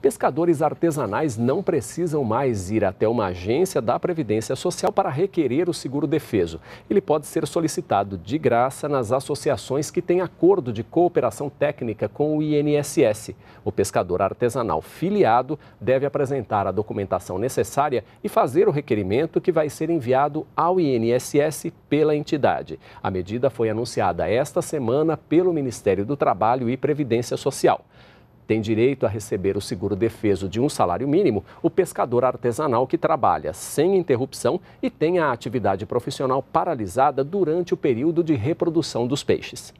pescadores artesanais não precisam mais ir até uma agência da Previdência Social para requerer o seguro defeso. Ele pode ser solicitado de graça nas associações que têm acordo de cooperação técnica com o INSS. O pescador artesanal filiado deve apresentar a documentação necessária e fazer o requerimento que vai ser enviado ao INSS pela entidade. A medida foi anunciada esta semana pelo Ministério do Trabalho e Previdência Social tem direito a receber o seguro-defeso de um salário mínimo o pescador artesanal que trabalha sem interrupção e tem a atividade profissional paralisada durante o período de reprodução dos peixes.